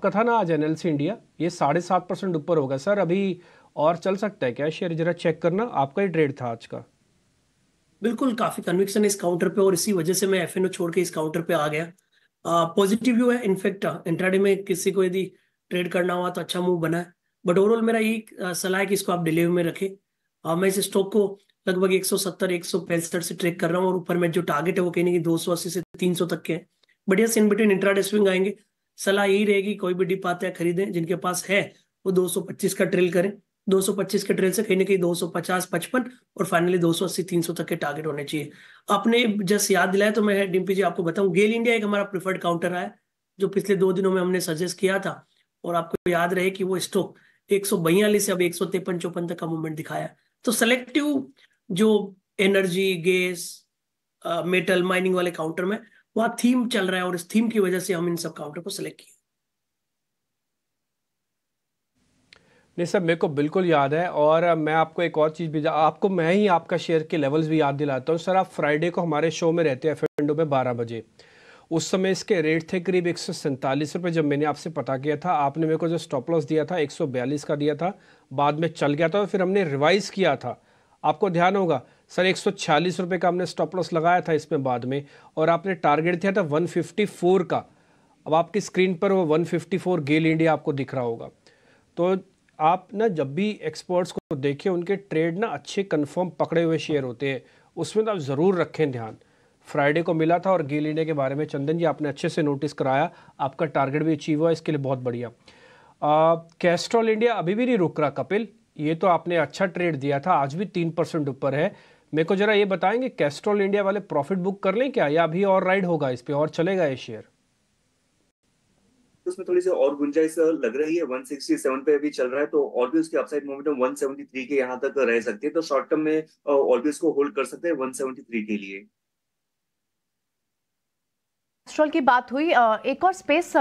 आपका था ना आज एन इंडिया ये साढ़े सात परसेंट ऊपर होगा सर अभी और चल सकता है क्या शेयर जरा चेक करना आपका ही ट्रेड था आज का बिल्कुल काफी कन्विक्शन इस काउंटर पे और इसी वजह से मैं एफ छोड़ के इस काउंटर पे आ गया पॉजिटिव व्यू है इनफेक्ट इंट्राडे में किसी को यदि ट्रेड करना हुआ तो अच्छा मूव बना है बट ओवरऑल मेरा यही सलाह है कि इसको आप डिलीवरी में रखें और मैं इस स्टॉक को लगभग एक सौ से ट्रेक कर रहा हूँ और ऊपर में जो टारगेट है वो कहीं ना दो से तीन तक के हैं but yes in between intraday swing आएंगे सलाह यही रहेगी कोई भी डिप आते है खरीदें जिनके पास है वो 225 का ट्रेल करें 225 के ट्रेल से कहीं ना कहीं 250 55 और फाइनली 280 300 तक के टारगेट होने चाहिए आपने जस्ट याद दिलाया तो मैं डिम्पी जी आपको बताऊं गेल इंडिया एक हमारा प्रिफर्ड काउंटर है जो पिछले दो दिनों में हमने सजेस्ट किया था और आपको याद रहे कि वो स्टॉक एक से अब एक सौ तक का मूवमेंट दिखाया तो सेलेक्टिव जो एनर्जी गैस मेटल माइनिंग वाले काउंटर में वहां थीम चल रहा है और इस थीम की वजह से हम इन सब काउंटर को सिलेक्ट किया नहीं सर मेरे को बिल्कुल याद है और मैं आपको एक और चीज़ भी आपको मैं ही आपका शेयर के लेवल्स भी याद दिलाता हूँ सर आप फ्राइडे को हमारे शो में रहते हैं एफ में बारह बजे उस समय इसके रेट थे करीब एक सौ सैंतालीस रुपये जब मैंने आपसे पता किया था आपने मेरे को जो स्टॉप लॉस दिया था एक सौ बयालीस का दिया था बाद में चल गया था और फिर हमने रिवाइज़ किया था आपको ध्यान होगा सर एक सौ का हमने स्टॉप लॉस लगाया था इसमें बाद में और आपने टारगेट दिया था 154 का अब आपकी स्क्रीन पर वो 154 गेल इंडिया आपको दिख रहा होगा तो आप ना जब भी एक्सपर्ट्स को देखें उनके ट्रेड ना अच्छे कंफर्म पकड़े हुए शेयर होते हैं उसमें तो आप ज़रूर रखें ध्यान फ्राइडे को मिला था और गेल इंडिया के बारे में चंदन जी आपने अच्छे से नोटिस कराया आपका टारगेट भी अचीव हुआ इसके लिए बहुत बढ़िया कैस्ट्रॉल इंडिया अभी भी नहीं रुक रहा कपिल ये तो आपने अच्छा ट्रेड दिया था आज भी तीन परसेंट ऊपर है मेरे को जरा ये बताएंगे कैस्ट्रोल इंडिया वाले प्रॉफिट बुक कर लें क्या या अभी और राइड होगा इस पे और चलेगा ये शेयर उसमें थोड़ी सी और गुंजाइश लग रही है 167 पे अभी चल रहा है तो और भी उसके अपसाइड मोमेंटम 173 के यहाँ तक रह सकती है तो शॉर्ट टर्म में और भी उसको होल्ड कर सकते हैं 173 के लिए कैस्ट्रोल की बात हुई एक और स्पेस